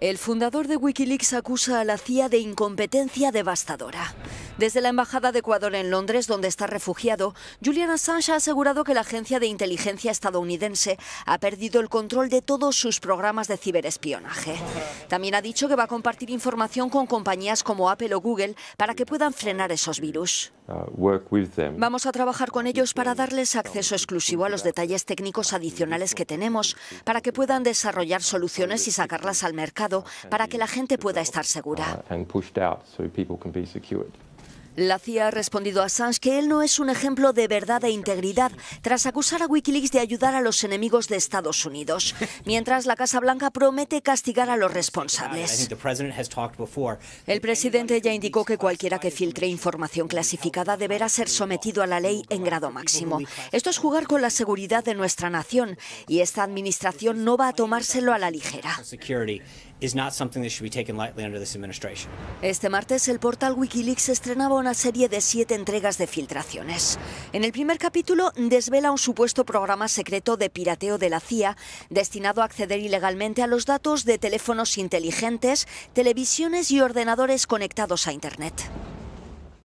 El fundador de Wikileaks acusa a la CIA de incompetencia devastadora. Desde la Embajada de Ecuador en Londres, donde está refugiado, Julian Assange ha asegurado que la agencia de inteligencia estadounidense ha perdido el control de todos sus programas de ciberespionaje. También ha dicho que va a compartir información con compañías como Apple o Google para que puedan frenar esos virus. Uh, Vamos a trabajar con ellos para darles acceso exclusivo a los detalles técnicos adicionales que tenemos, para que puedan desarrollar soluciones y sacarlas al mercado, para que la gente pueda estar segura. Uh, la CIA ha respondido a Assange que él no es un ejemplo de verdad e integridad, tras acusar a Wikileaks de ayudar a los enemigos de Estados Unidos, mientras la Casa Blanca promete castigar a los responsables. El presidente ya indicó que cualquiera que filtre información clasificada deberá ser sometido a la ley en grado máximo. Esto es jugar con la seguridad de nuestra nación y esta administración no va a tomárselo a la ligera. Este martes el portal Wikileaks estrenaba una serie de siete entregas de filtraciones. En el primer capítulo desvela un supuesto programa secreto de pirateo de la CIA destinado a acceder ilegalmente a los datos de teléfonos inteligentes, televisiones y ordenadores conectados a Internet.